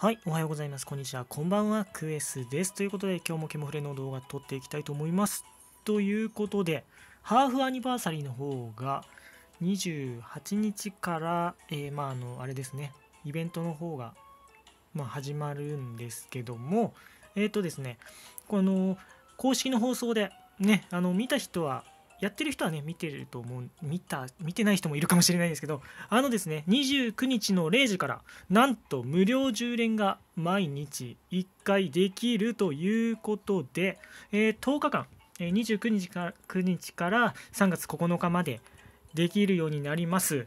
はい、おはようございます。こんにちは。こんばんは。クエスです。ということで、今日もケモフレの動画撮っていきたいと思います。ということで、ハーフアニバーサリーの方が、28日から、えー、まあ、あの、あれですね、イベントの方が、まあ、始まるんですけども、えっ、ー、とですね、この、公式の放送で、ね、あの、見た人は、やってる人はね見てると思う見た見てない人もいるかもしれないんですけどあのですね29日の0時からなんと無料充電が毎日1回できるということで、えー、10日間29日か9日から3月9日までできるようになります。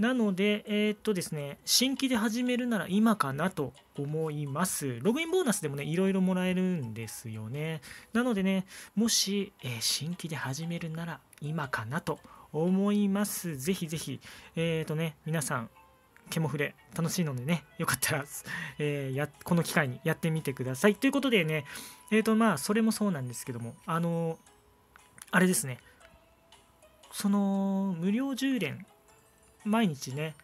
なので、えー、っとですね、新規で始めるなら今かなと思います。ログインボーナスでもね、いろいろもらえるんですよね。なのでね、もし、えー、新規で始めるなら今かなと思います。ぜひぜひ、えー、っとね、皆さん、ケモフレ楽しいのでね、よかったら、えー、やこの機会にやってみてください。ということでね、えっ、とまあ、それもそうなんですけども、あのー、あれですね、その無料10連毎日ね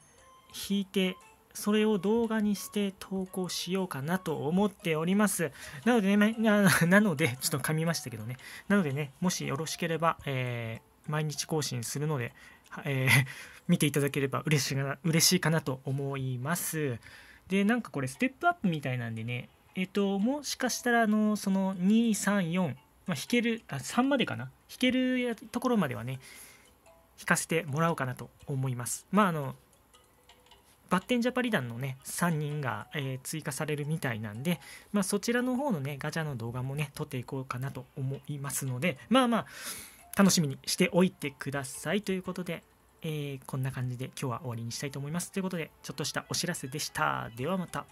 弾いてそれを動画にして投稿しようかなと思っております。なのでね、な なので、ちょっと噛みましたけどね。なのでね、もしよろしければ、えー、毎日更新するので、えー、見ていただければ嬉しいかな嬉しいかなと思います。で、なんかこれ、ステップアップみたいなんでね、えっ、ー、と、もしかしたら、あの、その2、3、4、まあ、弾ける、あ、3までかな弾けるところまではね、弾かせてもらおうかなと思います。まああのバッテンジャパリ団のね3人が、えー、追加されるみたいなんで、まあ、そちらの方のねガチャの動画もね撮っていこうかなと思いますのでまあまあ楽しみにしておいてくださいということで、えー、こんな感じで今日は終わりにしたいと思いますということでちょっとしたお知らせでしたではまた。